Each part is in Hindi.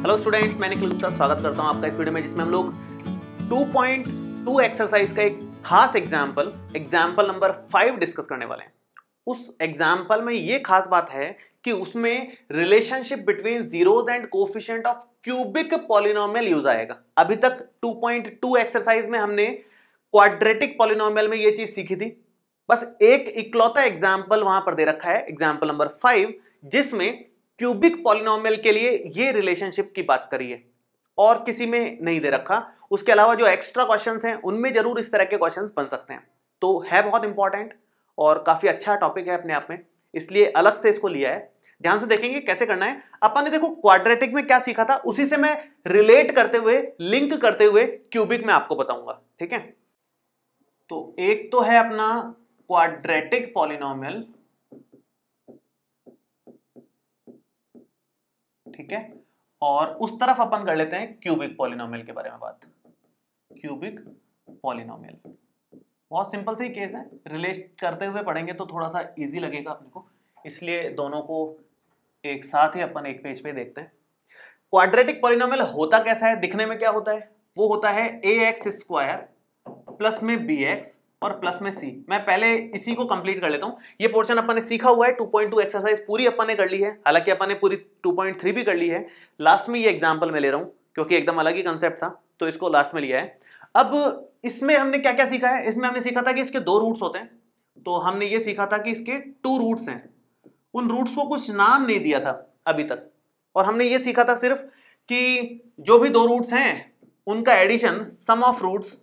हेलो स्टूडेंट्स मैंने क्लिप्ता स्वागत करता हूं आपका इस वीडियो में जिसमें हम लोग 2.2 एक्सरसाइज का एक खास example example number five discuss करने वाले हैं उस एग्जाम्पल में ये खास बात है कि उसमें relationship between zeros and coefficient of cubic polynomial use आएगा अभी तक 2.2 एक्सरसाइज में हमने क्वाड्रेटिक पॉलिनोमियल में ये चीज सीखी थी बस एक इकलौता एग्जाम्पल वहां पर दे रखा है एग्जाम्पल नंबर फाइव जिसमें क्यूबिक पॉलिनोमियल के लिए ये रिलेशनशिप की बात करिए और किसी में नहीं दे रखा उसके अलावा जो एक्स्ट्रा क्वेश्चन हैं उनमें जरूर इस तरह के क्वेश्चन बन सकते हैं तो है बहुत इंपॉर्टेंट और काफ़ी अच्छा टॉपिक है अपने आप में इसलिए अलग से इसको लिया है ध्यान से देखेंगे कैसे करना है अपन ने देखो क्वाड्रेटिक में क्या सीखा था उसी से मैं रिलेट करते हुए लिंक करते हुए क्यूबिक में आपको बताऊंगा ठीक है तो एक तो है अपना क्वाड्रेटिक पॉलिनोमियल ठीक है और उस तरफ अपन कर लेते हैं क्यूबिक पॉलिनोमियल के बारे में बात क्यूबिक पॉलिनोमियल बहुत सिंपल सी केस है रिलेट करते हुए पढ़ेंगे तो थोड़ा सा इजी लगेगा अपने को इसलिए दोनों को एक साथ ही अपन एक पेज पे देखते हैं क्वाड्रेटिक पॉलिनोमियल होता कैसा है दिखने में क्या होता है वो होता है ए एक्स स्क्वायर प्लस में बी एक्स और प्लस में सी मैं पहले इसी को कंप्लीट कर लेता हूँ ये पोर्शन अपन ने सीखा हुआ है 2.2 एक्सरसाइज पूरी अपन ने कर ली है हालांकि अपन ने पूरी 2.3 भी कर ली है लास्ट में ये एग्जाम्पल में ले रहा हूँ क्योंकि एकदम अलग ही कंसेप्ट था तो इसको लास्ट में लिया है अब इसमें हमने क्या क्या सीखा है इसमें हमने सीखा था कि इसके दो रूट्स होते हैं तो हमने ये सीखा था कि इसके टू रूट्स हैं उन रूट्स को कुछ नाम नहीं दिया था अभी तक और हमने ये सीखा था सिर्फ कि जो भी दो रूट्स हैं उनका addition sum of roots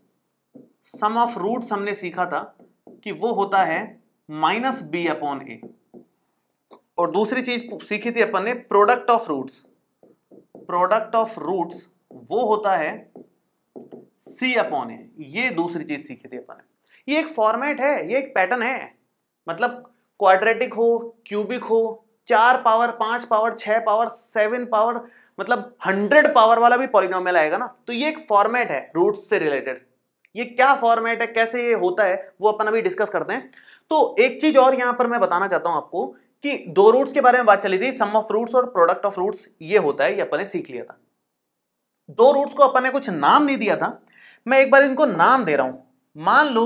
sum of roots हमने सीखा था कि वो होता है माइनस बी अपॉन ए और दूसरी चीज सीखी थी अपन ने product of roots product of roots वो होता है सी अपॉन ए ये दूसरी चीज सीखी थी अपन ने ये एक फॉर्मेट है ये एक पैटर्न है मतलब क्वाड्रेटिक हो क्यूबिक हो चार पावर पांच पावर छह पावर सेवन पावर मतलब हंड्रेड पावर वाला भी पॉलिनोमियल आएगा ना तो ये एक फॉर्मेट है रूट्स से रिलेटेड ये क्या फॉर्मेट है कैसे ये होता है वो अपन अभी डिस्कस करते हैं तो एक चीज और यहां पर मैं बताना चाहता हूं आपको कि दो रूट्स के बारे में बात चली थी सम ऑफ रूट्स और प्रोडक्ट ऑफ रूट्स ये होता है ये अपन ने सीख लिया था दो रूट्स को अपन ने कुछ नाम नहीं दिया था मैं एक बार इनको नाम दे रहा हूं मान लो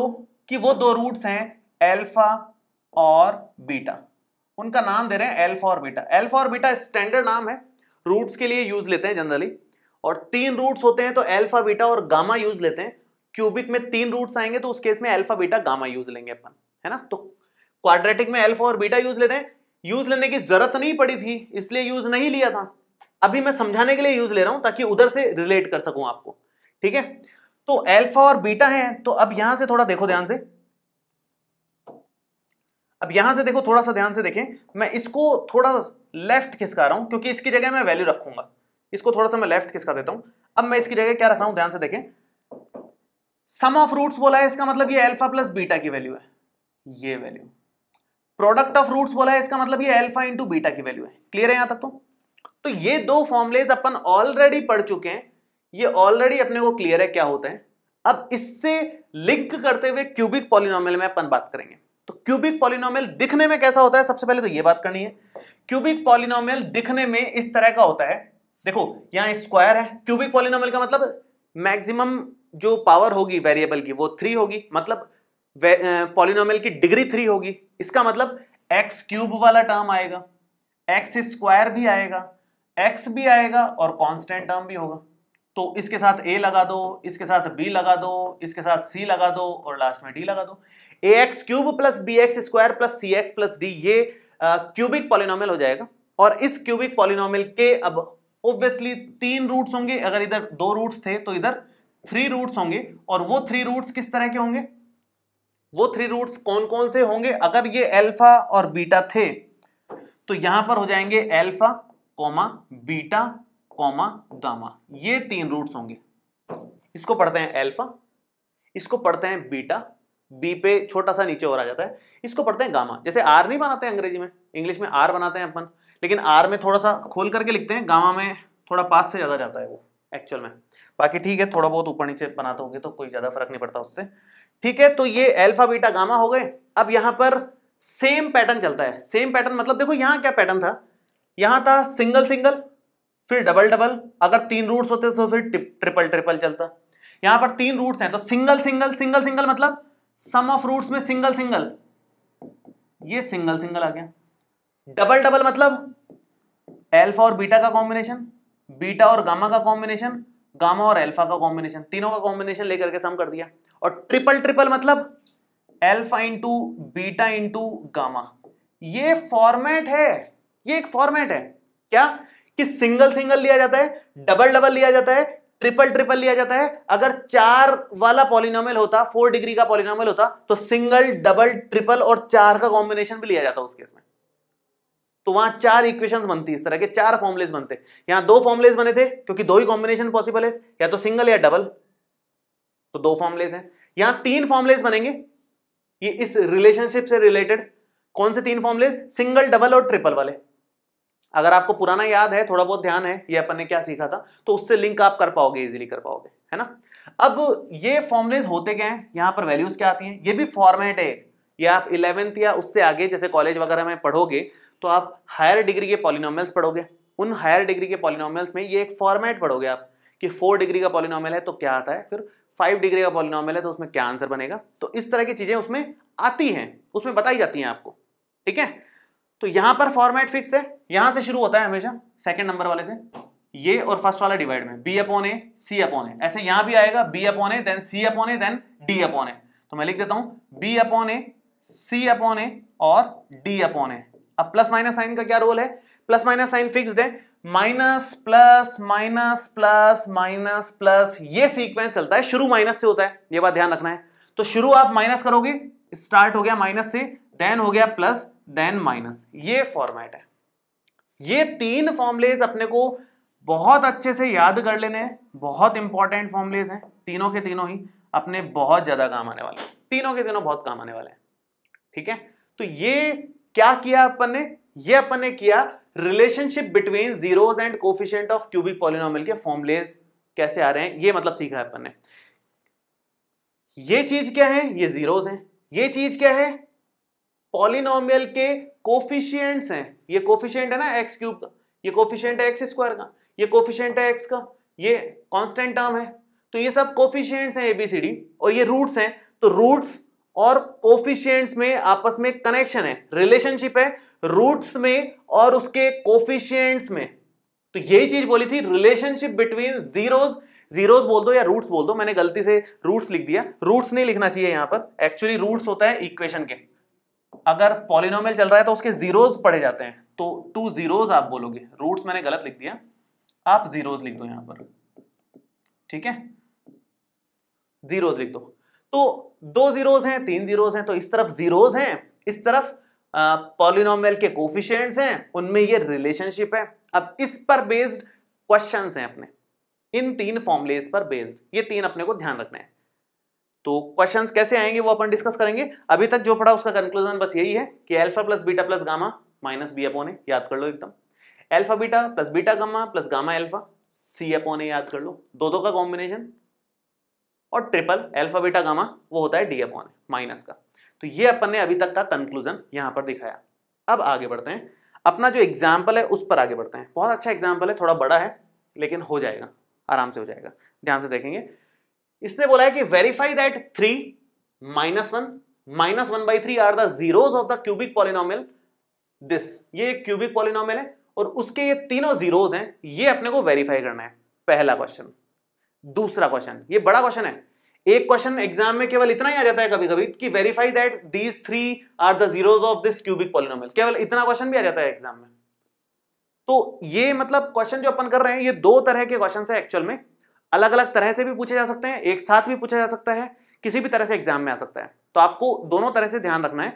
कि वो दो रूट्स हैं एल्फा और बीटा उनका नाम दे रहे हैं एल्फा और बीटा एल्फा और बीटा स्टैंडर्ड नाम है रूट्स के लिए यूज लेते हैं जनरली और तीन रूट्स होते हैं तो एल्फा बीटा और गामा यूज लेते हैं क्यूबिक में तीन रूट्स आएंगे तो उस केस में अल्फा बीटा गामा यूज लेंगे अपन है ना तो क्वाड्रेटिक में अल्फा और बीटा यूज ले रहे हैं यूज लेने की जरूरत नहीं पड़ी थी इसलिए यूज नहीं लिया था अभी मैं समझाने के लिए यूज ले रहा हूं ताकि उधर से रिलेट कर सकूं आपको ठीक है तो अल्फा और बीटा है तो अब यहां से थोड़ा देखो ध्यान से अब यहां से देखो थोड़ा सा ध्यान से देखें मैं इसको थोड़ा लेफ्ट खिसका रहा हूं क्योंकि इसकी जगह मैं वैल्यू रखूंगा इसको थोड़ा सा मैं लेफ्ट खिसका देता हूं अब मैं इसकी जगह क्या रख रहा हूं ध्यान से देखें सम ऑफ रूट्स बोला है इसका मतलब ये अल्फा प्लस बीटा की वैल्यू है ये वैल्यू प्रोडक्ट ऑफ रूट्स बोला है इसका मतलब ये अल्फा इंटू बीटा की वैल्यू है क्लियर है यहां तक तो तो ये दो फॉर्मुलेज अपन ऑलरेडी पढ़ चुके हैं ये ऑलरेडी अपने को क्लियर है क्या होते हैं अब इससे लिंक करते हुए क्यूबिक पॉलिनोमियल में अपन बात करेंगे तो क्यूबिक पॉलिनोमियल दिखने में कैसा होता है सबसे पहले तो ये बात करनी है क्यूबिक पॉलिनोमियल दिखने में इस तरह का होता है देखो यहां स्क्वायर है क्यूबिक पॉलिनोमियल का मतलब मैक्सिमम जो पावर होगी वेरिएबल की वो थ्री होगी मतलब पॉलिनोम की डिग्री थ्री होगी इसका मतलब एक्स क्यूब वाला टर्म आएगा एक्स स्क्वायर भी आएगा एक्स भी आएगा और कॉन्स्टेंट टर्म भी होगा तो इसके साथ ए लगा दो इसके साथ बी लगा दो इसके साथ सी लगा दो और लास्ट में डी लगा दो a x cube plus b x square plus c x plus d ये क्यूबिक पॉलिनोमल हो जाएगा और इस क्यूबिक पॉलिनोमल के अब ऑब्वियसली तीन रूट्स होंगे अगर इधर दो रूट्स थे तो इधर थ्री रूट्स होंगे और वो थ्री रूट्स किस तरह के होंगे वो थ्री रूट्स कौन कौन से होंगे अगर ये एल्फा और बीटा थे तो यहां पर हो जाएंगे alpha comma beta comma gamma ये तीन रूट्स होंगे इसको पढ़ते हैं एल्फा इसको पढ़ते हैं बीटा बी पे छोटा सा नीचे और आ जाता है इसको पढ़ते हैं गामा जैसे आर नहीं बनाते हैं अंग्रेजी में इंग्लिश में आर बनाते हैं अपन लेकिन आर में थोड़ा सा खोल करके लिखते हैं गामा में थोड़ा पास से ज़्यादा जाता है वो एक्चुअल में बाकी ठीक है थोड़ा बहुत ऊपर नीचे बनाते होंगे तो कोई ज्यादा फर्क नहीं पड़ता उससे ठीक है तो ये एल्फा बीटा गामा हो गए अब यहां पर सेम पैटर्न चलता है सेम पैटर्न मतलब देखो यहां क्या पैटर्न था यहां था सिंगल सिंगल फिर डबल डबल अगर तीन रूट्स होते तो फिर ट्रिपल ट्रिपल चलता यहां पर तीन रूट्स हैं तो सिंगल सिंगल सिंगल सिंगल मतलब सम ऑफ रूट्स में सिंगल सिंगल ये सिंगल सिंगल आ गया डबल डबल मतलब एल्फा और बीटा का कॉम्बिनेशन बीटा और गामा का कॉम्बिनेशन गामा और एल्फा का कॉम्बिनेशन तीनों का कॉम्बिनेशन लेकर के सम कर दिया और ट्रिपल ट्रिपल मतलब alpha into beta into gamma ये फॉर्मेट है ये एक फॉर्मेट है क्या कि सिंगल सिंगल लिया जाता है डबल डबल लिया जाता है ट्रिपल ट्रिपल लिया जाता है अगर चार वाला पॉलिनोमियल होता फोर डिग्री का पॉलिनोमियल होता तो सिंगल डबल ट्रिपल और चार का कॉम्बिनेशन भी लिया जाता उसके इसमें तो वहां चार इक्वेशंस बनती इस तरह के चार फॉर्मुलेज बनते यहां दो फॉर्मुलेज बने थे क्योंकि दो ही कॉम्बिनेशन पॉसिबल है या तो सिंगल या डबल तो दो फॉर्मुलेज हैं यहां तीन फॉर्मुलेज बनेंगे ये इस रिलेशनशिप से रिलेटेड कौन से तीन फॉर्मुलेज सिंगल डबल और ट्रिपल वाले अगर आपको पुराना याद है थोड़ा बहुत ध्यान है ये अपन ने क्या सीखा था तो उससे लिंक आप कर पाओगे इजीली कर पाओगे है ना अब ये फॉर्मुलेज होते क्या हैं यहां पर वैल्यूज क्या आती हैं ये भी फॉर्मेट है ये आप इलेवेंथ या उससे आगे जैसे कॉलेज वगैरह में पढ़ोगे तो आप हायर डिग्री के पॉलिनॉमल्स पढ़ोगे उन हायर डिग्री के पॉलिनॉमल्स में ये एक फॉर्मेट पढ़ोगे आप कि फोर डिग्री का पॉलिनॉमल है तो क्या आता है फिर फाइव डिग्री का पॉलिनॉमल है तो उसमें क्या आंसर बनेगा तो इस तरह की चीज़ें उसमें आती हैं उसमें बताई जाती हैं आपको ठीक है तो यहां पर फॉर्मेट फिक्स है यहां से शुरू होता है हमेशा सेकेंड नंबर वाले से ये और फर्स्ट वाला डिवाइड में b upon a c upon a ऐसे यहां भी आएगा b upon a then c upon a then d upon a तो मैं लिख देता हूं b upon a c upon a और डी अपॉन ए अब प्लस माइनस साइन का क्या रोल है प्लस माइनस साइन फिक्स्ड है minus plus minus plus minus plus ये सीक्वेंस चलता है शुरू माइनस से होता है ये बात ध्यान रखना है तो शुरू आप माइनस करोगे स्टार्ट हो गया माइनस से देन हो गया प्लस देन माइनस ये फॉर्मेट है ये तीन फॉर्मुलेज अपने को बहुत अच्छे से याद कर लेने बहुत इंपॉर्टेंट फॉर्मुलेज हैं तीनों के तीनों ही अपने बहुत ज्यादा काम आने वाले तीनों के तीनों बहुत काम आने वाले हैं ठीक है तो ये क्या किया अपन ने ये अपन ने किया relationship between zeros and coefficient of cubic polynomial के फॉर्मुलेज कैसे आ रहे हैं ये मतलब सीखा है अपन ने ये चीज क्या है ये जीरोज हैं ये चीज क्या है पॉलिनोमियल के कोफिशियंट हैं ये कोफिशियंट है ना एक्स क्यूब का ये कोफिशियंट है एक्स स्क्वायर का ये कोफिशियंट है एक्स का ये कॉन्स्टेंट टर्म है तो ये सब कोफिशियंट्स हैं एबीसीडी और ये रूट्स हैं तो रूट्स और कोफिशियंट्स में आपस में कनेक्शन है रिलेशनशिप है रूट्स में और उसके कोफिशियंट्स में तो यही चीज बोली थी रिलेशनशिप बिटवीन जीरोज जीरोज बोल दो या रूट्स बोल दो मैंने गलती से रूट्स लिख दिया रूट्स नहीं लिखना चाहिए यहां पर एक्चुअली रूट्स होता है इक्वेशन के अगर पॉलिनोमियल चल रहा है तो उसके जीरोज पढ़े जाते हैं तो टू जीरोज आप बोलोगे रूट्स मैंने गलत लिख दिया आप जीरोज लिख दो यहां पर ठीक है जीरोज लिख दो तो दो जीरोज हैं तीन जीरोज हैं तो इस तरफ जीरोज हैं इस तरफ पॉलिनोमियल के कोफिशियंट हैं उनमें ये रिलेशनशिप है अब इस पर बेस्ड क्वेश्चन हैं अपने इन तीन फॉर्मुलेज पर बेस्ड ये तीन अपने को ध्यान रखना है तो क्वेश्चन कैसे आएंगे वो अपन डिस्कस करेंगे अभी तक जो पढ़ा उसका कंक्लूजन बस यही है कि alpha plus beta plus gamma minus b upon याद कर लो एकदम alpha beta plus beta gamma plus gamma alpha c upon याद कर लो दो दो का कॉम्बिनेशन और ट्रिपल एल्फा बीटा गामा वो होता है डी अपॉन माइनस का तो ये अपन ने अभी तक का कंक्लूजन यहां पर दिखाया अब आगे बढ़ते हैं अपना जो एग्जाम्पल है उस पर आगे बढ़ते हैं बहुत अच्छा एग्जाम्पल है थोड़ा बड़ा है लेकिन हो जाएगा आराम से हो जाएगा ध्यान से देखेंगे इसने बोला है कि verify that three minus one minus one by three are the zeros of the cubic polynomial this ये एक क्यूबिक पॉलिनोमियल है और उसके ये तीनों जीरोज हैं ये अपने को वेरीफाई करना है पहला क्वेश्चन दूसरा क्वेश्चन ये बड़ा क्वेश्चन है एक क्वेश्चन एग्जाम में केवल इतना ही आ जाता है कभी कभी कि verify that these three are the zeros of this cubic polynomial केवल इतना क्वेश्चन भी आ जाता है एग्जाम में तो ये मतलब क्वेश्चन जो अपन कर रहे हैं ये दो तरह के क्वेश्चन है एक्चुअल में अलग अलग तरह से भी पूछे जा सकते हैं एक साथ भी पूछा जा सकता है किसी भी तरह से एग्जाम में आ सकता है तो आपको दोनों तरह से ध्यान रखना है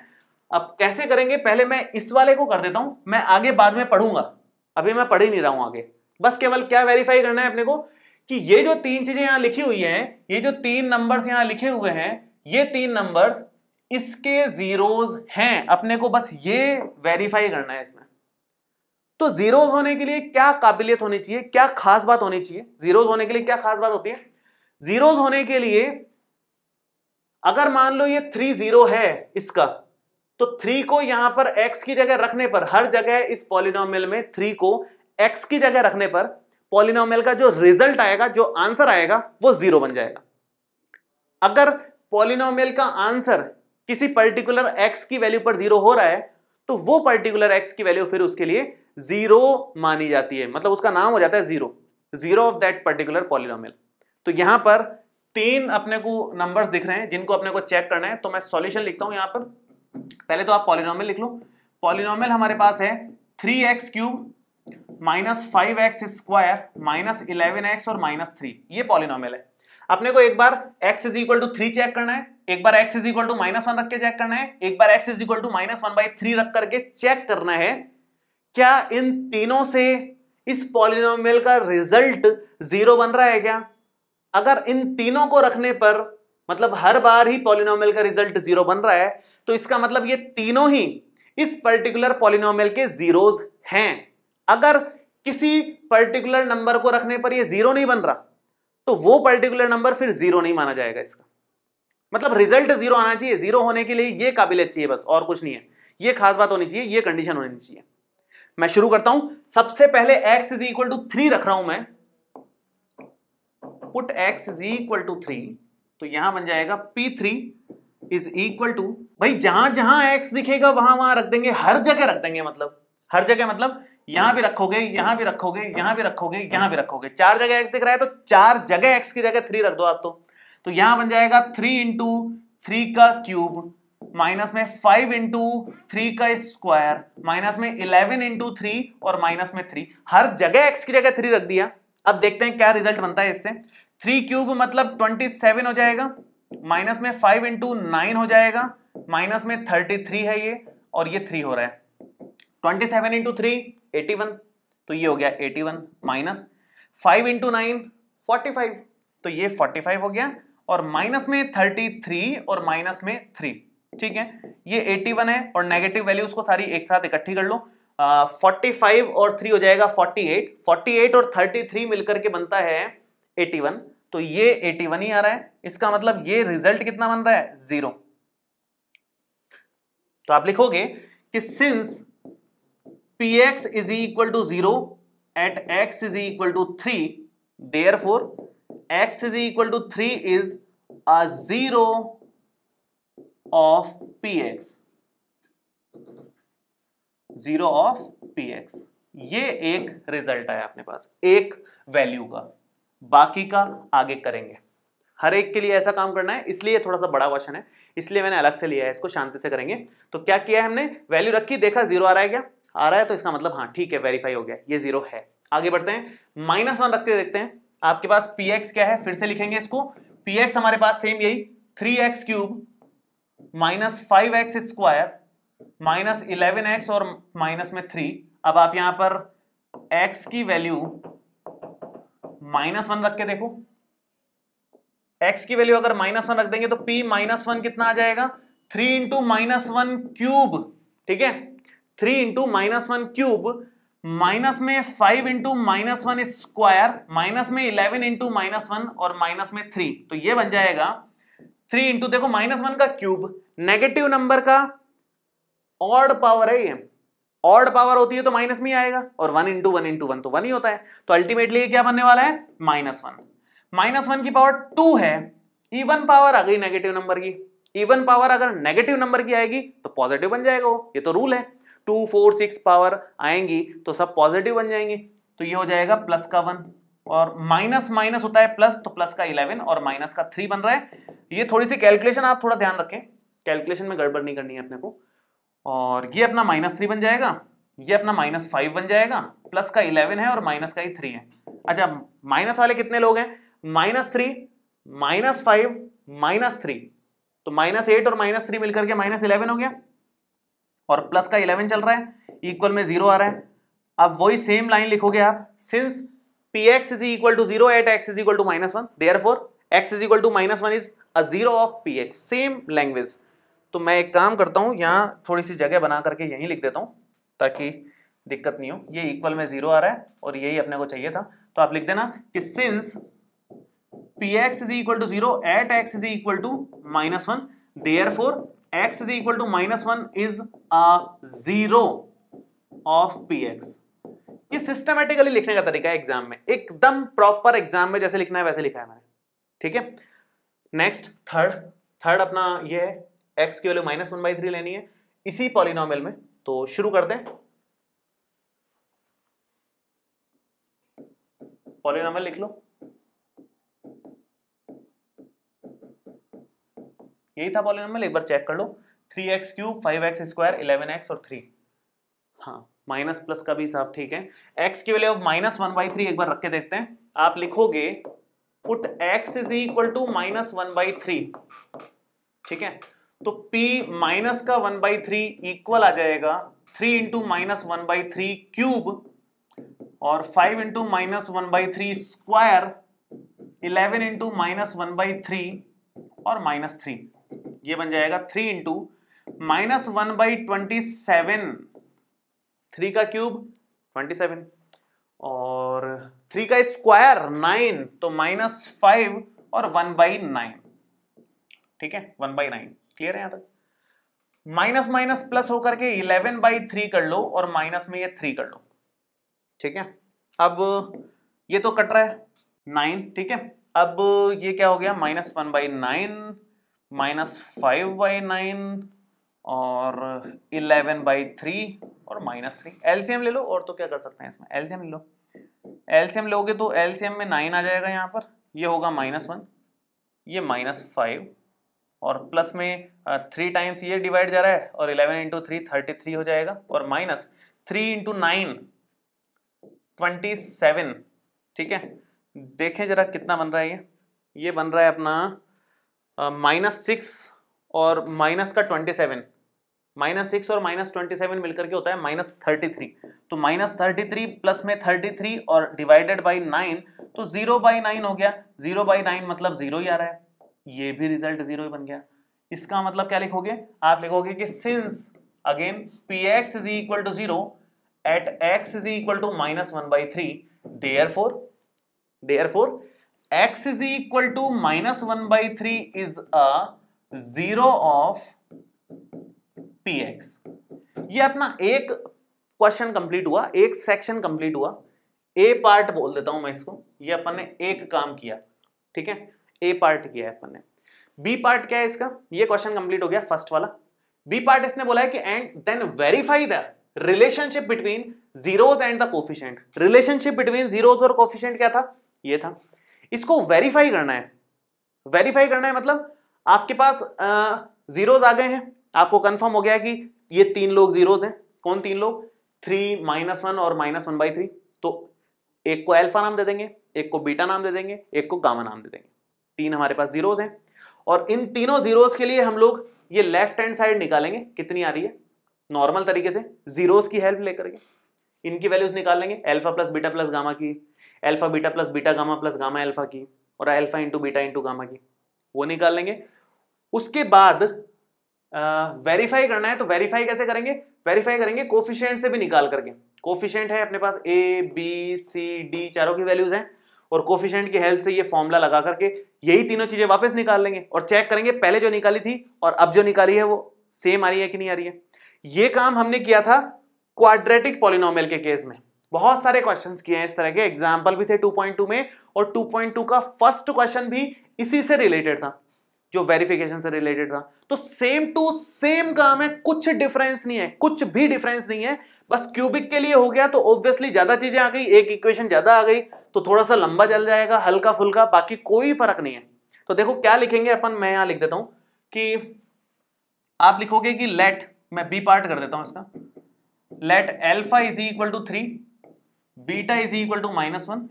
अब कैसे करेंगे पहले मैं इस वाले को कर देता हूं मैं आगे बाद में पढ़ूंगा अभी मैं पढ़ ही नहीं रहा हूं आगे बस केवल क्या वेरीफाई करना है अपने को कि ये जो तीन चीजें यहां लिखी हुई हैं ये जो तीन नंबर्स यहां लिखे हुए हैं ये तीन नंबर्स इसके जीरोस हैं अपने को बस ये वेरीफाई करना है इसमें तो जीरोस होने के लिए क्या काबिलियत होनी चाहिए क्या खास बात होनी चाहिए जीरोज होने के लिए क्या खास बात होती है जीरोज होने के लिए अगर मान लो ये थ्री जीरो है इसका तो थ्री को यहां पर एक्स की जगह रखने पर हर जगह इस पॉलिनोमियल में थ्री को एक्स की जगह रखने पर पॉलिनोमियल का जो रिजल्ट आएगा जो आंसर आएगा वो जीरो बन जाएगा अगर पॉलिनोमियल का आंसर किसी पर्टिकुलर एक्स की वैल्यू पर जीरो हो रहा है तो वो पर्टिकुलर एक्स की वैल्यू फिर उसके लिए जीरो मानी जाती है मतलब उसका नाम हो जाता है zero zero of that particular polynomial तो यहां पर तीन अपने को नंबर्स दिख रहे हैं जिनको अपने को चेक करना है तो मैं सॉल्यूशन लिखता हूं यहां पर पहले तो आप पॉलिनोमियल लिख लो पॉलिनोमियल हमारे पास है three x cube minus five x square minus eleven x और माइनस थ्री ये पॉलिनॉमल है अपने को एक बार x is equal to three check करना है एक बार x is equal to minus one रख के चेक करना है एक बार x is equal to minus one by three रख करके चेक करना है क्या इन तीनों से इस पॉलिनोमियल का रिजल्ट जीरो बन रहा है क्या अगर इन तीनों को रखने पर मतलब हर बार ही पॉलिनोमियल का रिजल्ट जीरो बन रहा है तो इसका मतलब ये तीनों ही इस पर्टिकुलर पॉलिनोमियल के जीरोज हैं अगर किसी पर्टिकुलर नंबर को रखने पर ये जीरो नहीं बन रहा तो वो पर्टिकुलर नंबर फिर जीरो नहीं माना जाएगा इसका मतलब रिजल्ट जीरो आना चाहिए जीरो होने के लिए ये काबिलियत चाहिए बस और कुछ नहीं है ये खास बात होनी चाहिए ये कंडीशन होनी चाहिए मैं शुरू करता हूं सबसे पहले x is equal to three रख रहा हूं मैं put x is equal to three तो यहां बन जाएगा P three is equal to भाई जहां जहां एक्स दिखेगा वहां वहां रख देंगे हर जगह रख देंगे मतलब हर जगह मतलब यहां भी रखोगे यहां भी रखोगे यहां भी रखोगे यहां भी रखोगे चार जगह एक्स दिख रहा है तो चार जगह एक्स की जगह थ्री रख दो आप तो तो यहां बन जाएगा थ्री इंटू थ्री का क्यूब माइनस में फाइव इंटू थ्री का स्क्वायर माइनस में इलेवन इंटू थ्री और माइनस में थ्री हर जगह एक्स की जगह थ्री रख दिया अब देखते हैं क्या रिजल्ट बनता है इससे थ्री क्यूब मतलब ट्वेंटी सेवन हो जाएगा माइनस में फाइव इंटू नाइन हो जाएगा माइनस में थर्टी थ्री है ये और ये थ्री हो रहा है twenty seven into three eighty one तो ये हो गया eighty one minus five into nine forty five तो ये फोर्टी फाइव हो गया और माइनस में थर्टी थ्री और माइनस में थ्री ठीक है ये एटी वन है और नेगेटिव वैल्यूज को सारी एक साथ इकट्ठी कर लो फोर्टी uh, फाइव और थ्री हो जाएगा फोर्टी एट फोर्टी एट और थर्टी थ्री मिलकर के बनता है एटी वन तो ये एटी वन ही आ रहा है इसका मतलब ये रिजल्ट कितना बन रहा है जीरो तो आप लिखोगे कि since P x is equal to zero at x is equal to three therefore x is equal to three is a zero of P x zero of P x ये एक रिजल्ट आया अपने पास एक वैल्यू का बाकी का आगे करेंगे हर एक के लिए ऐसा काम करना है इसलिए थोड़ा सा बड़ा क्वेश्चन है इसलिए मैंने अलग से लिया है इसको शांति से करेंगे तो क्या किया है हमने वैल्यू रखी देखा जीरो आ रहा है क्या आ रहा है तो इसका मतलब हाँ ठीक है वेरीफाई हो गया ये जीरो है आगे बढ़ते हैं माइनस वन रखते देखते हैं आपके पास पी एक्स क्या है फिर से लिखेंगे इसको पी एक्स हमारे पास सेम यही three x cube minus five x square minus eleven x और माइनस में थ्री अब आप यहां पर एक्स की वैल्यू माइनस वन रख के देखो एक्स की वैल्यू अगर माइनस वन रख देंगे तो पी माइनस वन कितना आ जाएगा three into minus one cube ठीक है three into minus one cube minus में five into minus one square minus में इलेवन इंटू माइनस वन और माइनस में थ्री तो ये बन जाएगा थ्री इंटू देखो माइनस वन का क्यूब नेगेटिव नंबर का ऑड पावर है ये ऑड पावर होती है तो माइनस में ही आएगा और one into one into one तो वन ही होता है तो अल्टीमेटली ये क्या बनने वाला है माइनस वन माइनस वन की पावर टू है इवन पावर आ गई नेगेटिव नंबर की इवन पावर अगर नेगेटिव नंबर की आएगी तो पॉजिटिव बन जाएगा वो ये तो रूल है टू फोर सिक्स पावर आएंगी तो सब पॉजिटिव बन जाएंगी तो ये हो जाएगा प्लस का वन और माइनस माइनस होता है प्लस तो प्लस का इलेवन और माइनस का थ्री बन रहा है ये थोड़ी सी कैलकुलेशन आप थोड़ा ध्यान रखें कैलकुलेशन में गड़बड़ नहीं करनी है अपने को और ये अपना माइनस थ्री बन जाएगा ये अपना माइनस फाइव बन जाएगा प्लस का इलेवन है और माइनस का ही थ्री है अच्छा माइनस वाले कितने लोग हैं minus three minus five minus three तो माइनस एट और माइनस थ्री मिलकर के माइनस इलेवन हो गया और प्लस का इलेवन चल रहा है इक्वल में जीरो आ रहा है अब वही सेम लाइन लिखोगे आप since P x is equal to zero at x is equal to minus one therefore x is equal to minus one is a zero of P x same language तो मैं एक काम करता हूँ यहाँ थोड़ी सी जगह बना करके यहीं लिख देता हूँ ताकि दिक्कत नहीं हो ये इक्वल में जीरो आ रहा है और यही अपने को चाहिए था तो आप लिख देना कि since P x is equal to zero at x is equal to minus one therefore x is equal to minus one is a zero of P x ये सिस्टमेटिकली लिखने का तरीका है एग्जाम में एकदम प्रॉपर एग्जाम में जैसे लिखना है वैसे लिखा है मैंने ठीक है नेक्स्ट थर्ड थर्ड अपना ये है x की value minus one by three लेनी है इसी पॉलिनॉमल में तो शुरू कर दें पॉलिनॉमल लिख लो यही था पॉलिनोमियल एक बार चेक कर लो three x cube five x square eleven x और थ्री हाँ माइनस प्लस का भी हिसाब ठीक है एक्स की value minus one by three एक बार रख के देखते हैं आप लिखोगे put x is equal to minus one by three ठीक है तो p माइनस का वन बाई थ्री इक्वल आ जाएगा three into minus one by three cube और five into minus one by three square eleven into minus one by three और माइनस थ्री ये बन जाएगा three into minus one by twenty seven three का क्यूब ट्वेंटी सेवन और थ्री का स्क्वायर नाइन तो माइनस फाइव और वन बाई नाइन ठीक है वन बाई नाइन क्लियर है यहां तक माइनस माइनस प्लस होकर के इलेवन बाई थ्री कर लो और माइनस में ये थ्री कर लो ठीक है अब ये तो कट रहा है नाइन ठीक है अब ये क्या हो गया minus one by nine minus five by nine और इलेवन बाई थ्री और माइनस थ्री एलसीएम ले लो और तो क्या कर सकते हैं इसमें एलसीएम ले लो एलसीएम लोगे तो एलसीएम में नाइन आ जाएगा यहाँ पर ये होगा माइनस वन ये माइनस फाइव और प्लस में थ्री टाइम्स ये डिवाइड जा रहा है और eleven into three thirty three हो जाएगा और minus three into nine twenty seven ठीक है देखें जरा कितना बन रहा है ये ये बन रहा है अपना माइनस सिक्स और माइनस का ट्वेंटी सेवन माइनस सिक्स और माइनस ट्वेंटी सेवन मिलकर के होता है माइनस थर्टी थ्री तो माइनस थर्टी थ्री प्लस में थर्टी थ्री और डिवाइडेड बाई नाइन तो जीरो बाई नाइन हो गया जीरो बाई नाइन मतलब जीरो ही आ रहा है ये भी रिजल्ट जीरो ही बन गया इसका मतलब क्या लिखोगे आप लिखोगे कि since again P x is equal to zero at x is equal to minus one by three therefore therefore x is equal to minus 1 by 3 is a zero of px ये अपना एक क्वेश्चन कंप्लीट हुआ एक सेक्शन कंप्लीट हुआ ए पार्ट बोल देता हूं मैं इसको ये अपन ने एक काम किया ठीक है ए पार्ट किया है अपन ने बी पार्ट क्या है इसका ये क्वेश्चन कंप्लीट हो गया फर्स्ट वाला बी पार्ट इसने बोला है कि and then verify the relationship between zeros and the coefficient relationship between zeros और कोफिशियंट क्या था ये था इसको वेरीफाई करना है वेरीफाई करना है मतलब आपके पास जीरोज आ गए हैं आपको कंफर्म हो गया कि ये तीन लोग जीरोज हैं कौन तीन लोग थ्री माइनस वन और माइनस वन बाई थ्री तो एक को एल्फा नाम दे देंगे एक को बीटा नाम दे देंगे एक को गामा नाम दे देंगे तीन हमारे पास जीरोज हैं और इन तीनों जीरोज के लिए हम लोग ये लेफ्ट हैंड साइड निकालेंगे कितनी आ रही है नॉर्मल तरीके से जीरोज की हेल्प लेकर के इनकी वैल्यूज निकाल लेंगे alpha plus beta plus gamma की alpha beta plus beta gamma plus gamma alpha की और alpha into beta into gamma की वो निकाल लेंगे उसके बाद वेरीफाई करना है तो वेरीफाई कैसे करेंगे वेरीफाई करेंगे कोफिशियंट से भी निकाल करके कोफिशियंट है अपने पास ए बी सी डी चारों की वैल्यूज हैं और कोफिशियंट की हेल्प से ये फॉर्मूला लगा करके यही तीनों चीजें वापस निकाल लेंगे और चेक करेंगे पहले जो निकाली थी और अब जो निकाली है वो सेम आ रही है कि नहीं आ रही है ये काम हमने किया था क्वाड्रेटिक पॉलिनोमियल के केस में बहुत सारे क्वेश्चंस किए हैं इस तरह के एग्जाम्पल भी थे 2.2 में और 2.2 का फर्स्ट क्वेश्चन भी इसी से रिलेटेड था जो वेरिफिकेशन से रिलेटेड था तो सेम टू सेम काम है कुछ डिफरेंस नहीं है कुछ भी डिफरेंस नहीं है बस क्यूबिक के लिए हो गया तो ऑब्वियसली ज्यादा चीजें आ गई एक इक्वेशन ज्यादा आ गई तो थोड़ा सा लंबा चल जाएगा हल्का फुल्का बाकी कोई फर्क नहीं है तो देखो क्या लिखेंगे अपन मैं यहां लिख देता हूं कि आप लिखोगे कि लेट मैं बी पार्ट कर देता हूं इसका let alpha is equal to three beta is equal to minus one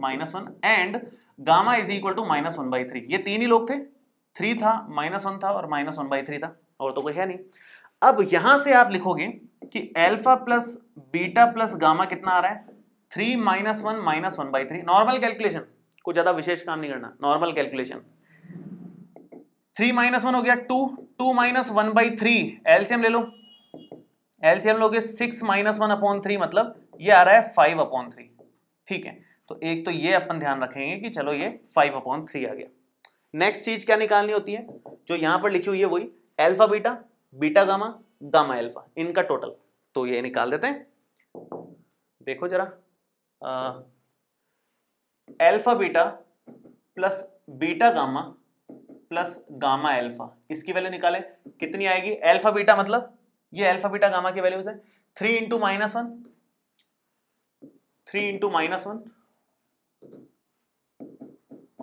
minus one and gamma is equal to minus one by three ये तीन ही लोग थे थ्री था माइनस वन था और माइनस वन बाई थ्री था और तो कोई है नहीं अब यहां से आप लिखोगे कि alpha plus beta plus gamma कितना आ रहा है three minus one minus one by three normal calculation को ज्यादा विशेष काम नहीं करना normal calculation three minus one हो गया two two minus one by three LCM ले लो एलसीएम लोगे six minus one upon three मतलब ये आ रहा है फाइव अपॉन थ्री ठीक है तो एक तो ये अपन ध्यान रखेंगे कि चलो ये फाइव अपॉन थ्री आ गया नेक्स्ट चीज क्या निकालनी होती है जो यहां पर लिखी हुई है वही alpha beta beta gamma gamma alpha इनका टोटल तो ये निकाल देते हैं देखो जरा alpha beta plus beta gamma plus gamma alpha इसकी वैल्यू निकाले कितनी आएगी एल्फा बीटा मतलब ये बीटा गामा की वैल्यूज है three into minus one three into minus one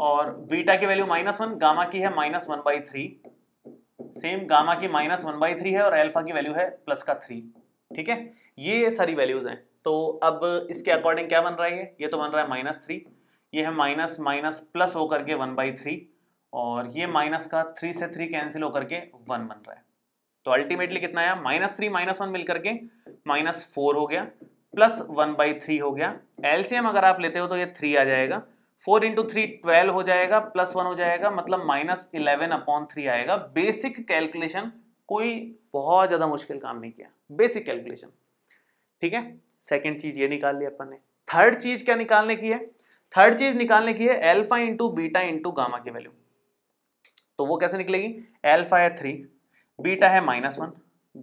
और बीटा की वैल्यू माइनस वन गामा की है minus one by three same gamma की माइनस वन बाई थ्री है और अल्फा की वैल्यू है प्लस का थ्री ठीक है ये सारी वैल्यूज हैं तो अब इसके अकॉर्डिंग क्या बन रहा है ये तो बन रहा है माइनस थ्री ये है माइनस माइनस प्लस होकर के वन बाई थ्री और ये माइनस का थ्री से थ्री कैंसिल होकर के वन बन रहा है तो अल्टीमेटली कितना आया माइनस थ्री माइनस वन मिलकर के माइनस फोर हो गया प्लस वन बाई थ्री हो गया एलसीएम अगर आप लेते हो तो ये थ्री आ जाएगा फोर इंटू थ्री ट्वेल्व हो जाएगा प्लस वन हो जाएगा मतलब माइनस इलेवन अपॉन थ्री आएगा बेसिक कैलकुलेशन कोई बहुत ज़्यादा मुश्किल काम नहीं किया बेसिक कैलकुलेशन ठीक है सेकेंड चीज़ ये निकाल ली अपन ने थर्ड चीज़ क्या निकालने की है थर्ड चीज़ निकालने की है alpha into beta into gamma की वैल्यू तो वो कैसे निकलेगी एल्फा है थ्री बीटा है माइनस वन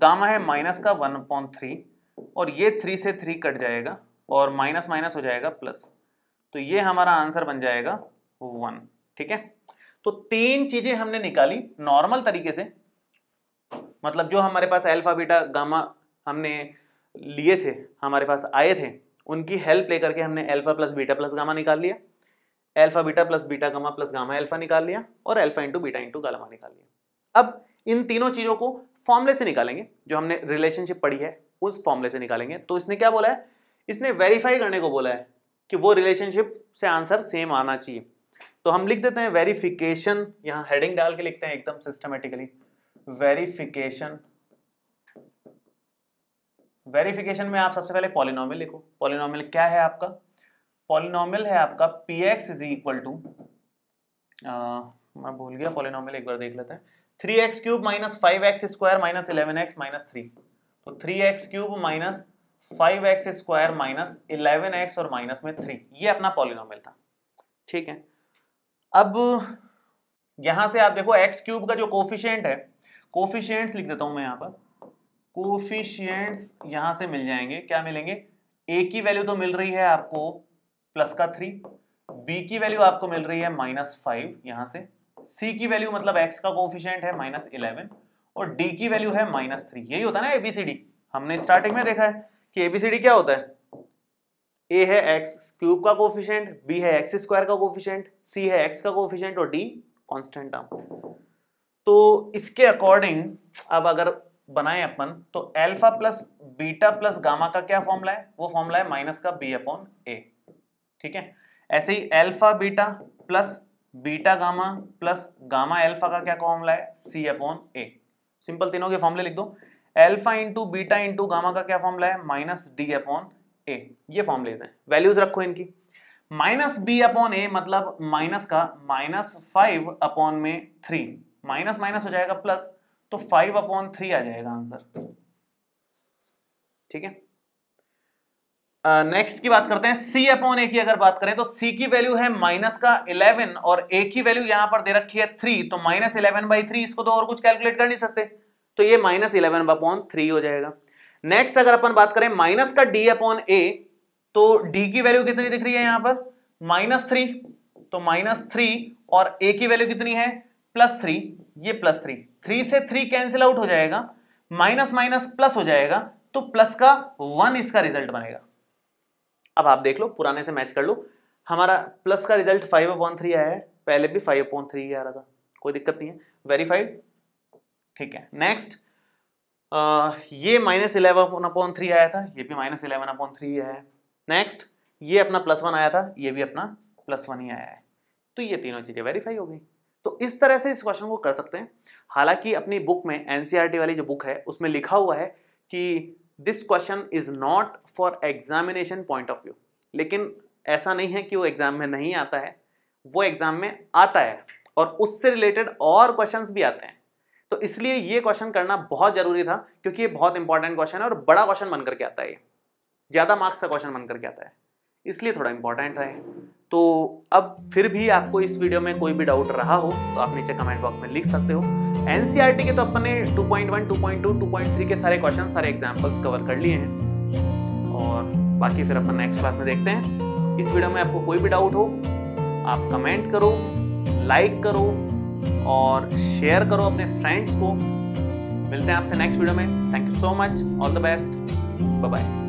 गामा है माइनस का वन पॉइंट थ्री और ये थ्री से थ्री कट जाएगा और माइनस माइनस हो जाएगा प्लस तो ये हमारा आंसर बन जाएगा वन ठीक है तो तीन चीजें हमने निकाली नॉर्मल तरीके से मतलब जो हमारे पास एल्फा बीटा गामा हमने लिए थे हमारे पास आए थे उनकी हेल्प लेकर के हमने alpha plus beta plus gamma निकाल लिया alpha beta plus beta gamma plus gamma alpha निकाल लिया और alpha into beta into gamma निकाल लिया अब इन तीनों चीज़ों को फॉर्मले से निकालेंगे जो हमने रिलेशनशिप पढ़ी है उस फॉर्मले से निकालेंगे तो इसने क्या बोला है इसने वेरीफाई करने को बोला है कि वो रिलेशनशिप से आंसर सेम आना चाहिए तो हम लिख देते हैं वेरिफिकेशन यहाँ हेडिंग डाल के लिखते हैं एकदम सिस्टमेटिकली वेरिफिकेशन वेरिफिकेशन में आप सबसे पहले पॉलिनोमियल लिखो पॉलिनोमियल क्या है आपका पॉलिनोमियल है आपका P x is equal to मैं भूल गया पॉलिनोमियल एक बार देख लेते हैं three x cube minus five x square minus eleven x minus three तो three x cube minus five x square minus eleven x और माइनस में थ्री ये अपना पॉलिनोमियल था ठीक है अब यहां से आप देखो एक्स क्यूब का जो कोफिशियंट है कोफिशियंट्स लिख देता हूं मैं यहां पर कोफिशियंट्स यहां से मिल जाएंगे क्या मिलेंगे ए की वैल्यू तो मिल रही है आपको प्लस का थ्री बी की वैल्यू आपको मिल रही है माइनस फाइव यहां से सी की वैल्यू मतलब एक्स का कोफिशियंट है माइनस इलेवन और डी की वैल्यू है माइनस थ्री यही होता है ना एबीसीडी हमने स्टार्टिंग में देखा है कि एबीसीडी क्या होता है ए है एक्स क्यूब का कोफिशियंट बी है एक्स स्क्वायर का कोफिशियंट सी है एक्स का कोफिशियंट और डी कॉन्स्टेंट टर्म तो इसके अकॉर्डिंग अब अगर बनाए अपन तो alpha plus beta plus gamma का क्या फॉर्मूला है वो फॉर्मूला है माइनस का बी अपॉन ए ठीक है ऐसे ही alpha beta plus beta gamma plus gamma alpha का क्या फॉर्मूला है सी अपॉन ए सिंपल तीनों के फॉर्मूले लिख दो alpha into beta into gamma का क्या फॉर्मूला है माइनस डी अपॉन ए ये फॉर्मूलेज हैं वैल्यूज रखो इनकी माइनस बी अपॉन ए मतलब माइनस का माइनस फाइव अपॉन में थ्री माइनस माइनस हो जाएगा प्लस तो फाइव अपॉन थ्री आ जाएगा आंसर ठीक है नेक्स्ट uh, की बात करते हैं सी अपॉन ए की अगर बात करें तो सी की वैल्यू है माइनस का 11 और ए की वैल्यू यहां पर दे रखी है थ्री तो माइनस इलेवन बाई थ्री इसको तो और कुछ कैलकुलेट कर नहीं सकते तो ये माइनस इलेवन अपॉन थ्री हो जाएगा नेक्स्ट अगर अपन बात करें माइनस का डी अपॉन ए तो डी की वैल्यू कितनी दिख रही है यहां पर माइनस थ्री तो माइनस थ्री और ए की वैल्यू कितनी है प्लस थ्री ये प्लस थ्री थ्री से थ्री कैंसिल आउट हो जाएगा माइनस माइनस प्लस हो जाएगा तो प्लस का वन इसका रिजल्ट बनेगा अब आप देख लो पुराने से मैच कर लो हमारा प्लस का रिजल्ट फाइव अपॉइंट थ्री आया है पहले भी फाइव अपॉइंट थ्री आ रहा था कोई दिक्कत नहीं है वेरीफाइड ठीक है नेक्स्ट ये माइनस इलेवन अपॉन थ्री आया था ये भी माइनस इलेवन अपॉन थ्री आया है नेक्स्ट ये अपना प्लस वन आया था ये भी अपना प्लस वन ही आया है तो ये तीनों चीज़ें वेरीफाई हो गई तो इस तरह से इस क्वेश्चन को कर सकते हैं हालांकि अपनी बुक में एनसीईआरटी e वाली जो बुक है उसमें लिखा हुआ है कि this question is not for examination point of view लेकिन ऐसा नहीं है कि वो एग्जाम में नहीं आता है वो एग्जाम में आता है और उससे रिलेटेड और क्वेश्चन भी आते हैं तो इसलिए ये क्वेश्चन करना बहुत जरूरी था क्योंकि ये बहुत इंपॉर्टेंट क्वेश्चन है और बड़ा क्वेश्चन बनकर के आता है ये ज़्यादा मार्क्स का क्वेश्चन बनकर के आता है इसलिए थोड़ा इंपॉर्टेंट है तो अब फिर भी आपको इस वीडियो में कोई भी डाउट रहा हो तो आप नीचे कमेंट बॉक्स में लिख सकते हो एनसीईआरटी के तो अपन ने 2.1, 2.2, 2.3 के सारे क्वेश्चन सारे एग्जाम्पल्स कवर कर लिए हैं और बाकी फिर अपन नेक्स्ट क्लास में देखते हैं इस वीडियो में आपको कोई भी डाउट हो आप कमेंट करो लाइक करो और शेयर करो अपने फ्रेंड्स को मिलते हैं आपसे नेक्स्ट वीडियो में thank you so much all the best bye bye